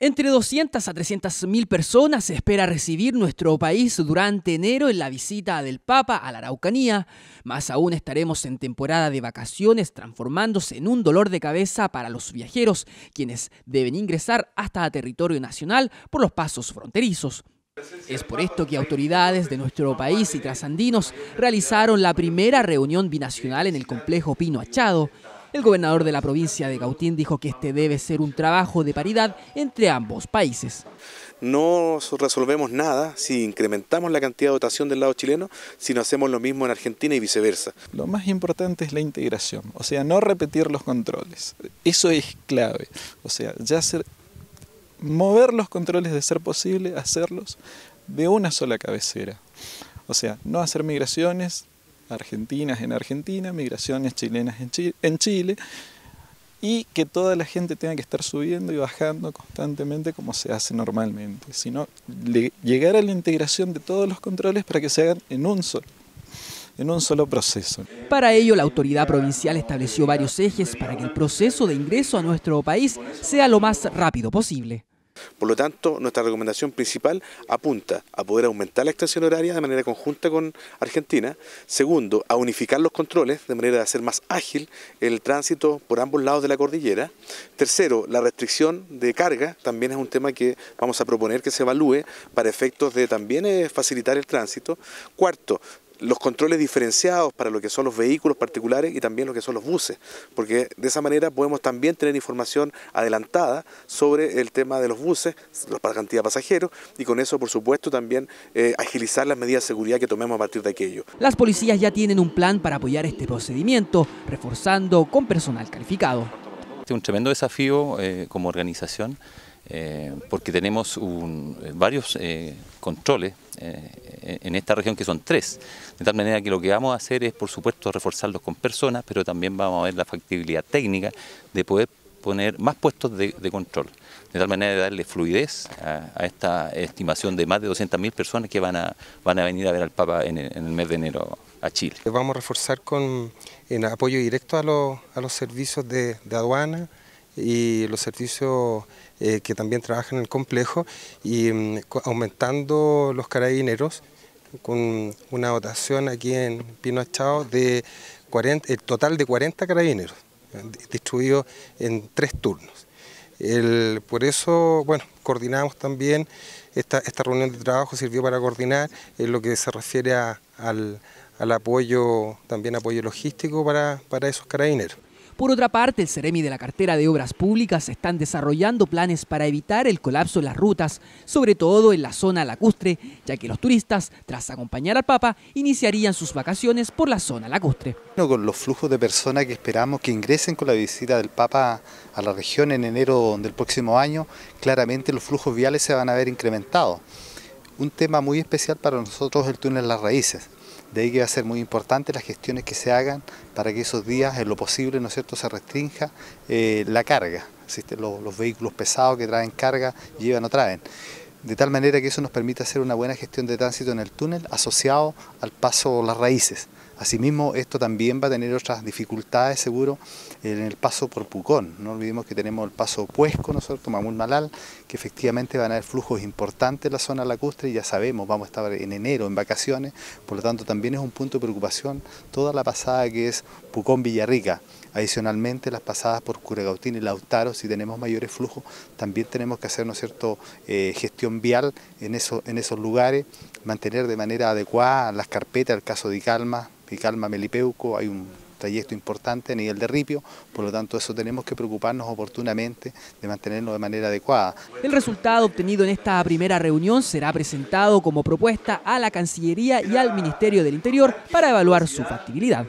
Entre 200 a 300 mil personas se espera recibir nuestro país durante enero en la visita del Papa a la Araucanía. Más aún estaremos en temporada de vacaciones transformándose en un dolor de cabeza para los viajeros, quienes deben ingresar hasta territorio nacional por los pasos fronterizos. Es por esto que autoridades de nuestro país y trasandinos realizaron la primera reunión binacional en el complejo Pino Achado. El gobernador de la provincia de Gautín dijo que este debe ser un trabajo de paridad entre ambos países. No resolvemos nada si incrementamos la cantidad de dotación del lado chileno, si no hacemos lo mismo en Argentina y viceversa. Lo más importante es la integración, o sea, no repetir los controles. Eso es clave. O sea, ya mover los controles de ser posible, hacerlos de una sola cabecera. O sea, no hacer migraciones, argentinas en Argentina, migraciones chilenas en Chile, en Chile, y que toda la gente tenga que estar subiendo y bajando constantemente como se hace normalmente, sino llegar a la integración de todos los controles para que se hagan en un en un solo proceso. Para ello, la autoridad provincial estableció varios ejes para que el proceso de ingreso a nuestro país sea lo más rápido posible. Por lo tanto, nuestra recomendación principal apunta a poder aumentar la extensión horaria de manera conjunta con Argentina. Segundo, a unificar los controles de manera de hacer más ágil el tránsito por ambos lados de la cordillera. Tercero, la restricción de carga también es un tema que vamos a proponer que se evalúe para efectos de también eh, facilitar el tránsito. Cuarto, los controles diferenciados para lo que son los vehículos particulares y también lo que son los buses, porque de esa manera podemos también tener información adelantada sobre el tema de los buses, la cantidad de pasajeros, y con eso, por supuesto, también eh, agilizar las medidas de seguridad que tomemos a partir de aquello. Las policías ya tienen un plan para apoyar este procedimiento, reforzando con personal calificado. Es un tremendo desafío eh, como organización eh, porque tenemos eh, varios eh, controles en esta región que son tres. De tal manera que lo que vamos a hacer es, por supuesto, reforzarlos con personas, pero también vamos a ver la factibilidad técnica de poder poner más puestos de, control, de tal manera de darle fluidez a, esta estimación de más de 200.000 personas que van a, van a venir a ver al Papa en el, mes de enero a Chile. Vamos a reforzar con en apoyo directo a los, a los servicios de aduana, y los servicios eh, que también trabajan en el complejo y mm, aumentando los carabineros con una dotación aquí en Pino de el total de 40 carabineros eh, distribuidos en tres turnos. por eso, bueno, coordinamos también, esta, reunión de trabajo sirvió para coordinar en lo que se refiere al, apoyo, también apoyo logístico para esos carabineros. Por otra parte, el Ceremi de la cartera de Obras Públicas están desarrollando planes para evitar el colapso de las rutas, sobre todo en la zona lacustre, ya que los turistas, tras acompañar al Papa, iniciarían sus vacaciones por la zona lacustre. con los flujos de personas que esperamos que ingresen con la visita del Papa a la región en enero del próximo año, claramente los flujos viales se van a ver incrementados. Un tema muy especial para nosotros es el túnel Las Raíces de ahí que va a ser muy importante las gestiones que se hagan para que esos días, en lo posible, ¿no es cierto?, se restrinja eh, la carga. Este, los, vehículos pesados que traen carga, llevan o traen. De tal manera que eso nos permita hacer una buena gestión de tránsito en el túnel asociado al paso las raíces. Asimismo, esto también va a tener otras dificultades, seguro, en el paso por Pucón. No olvidemos que tenemos el paso Puesco, nosotros, tomamos un Malal, que efectivamente van a haber flujos importantes en la zona lacustre y ya sabemos, vamos a estar en enero en vacaciones, por lo tanto también es un punto de preocupación toda la pasada que es Pucón-Villarrica. Adicionalmente, las pasadas por Curegautín y Lautaro, si tenemos mayores flujos, también tenemos que hacer, una eh, gestión vial en esos lugares mantener de manera adecuada las carpetas, el caso de Calma, Calma Melipeuco, hay un trayecto importante a nivel de ripio, por lo tanto eso tenemos que preocuparnos oportunamente de mantenerlo de manera adecuada. El resultado obtenido en esta primera reunión será presentado como propuesta a la Cancillería y al Ministerio del Interior para evaluar su factibilidad.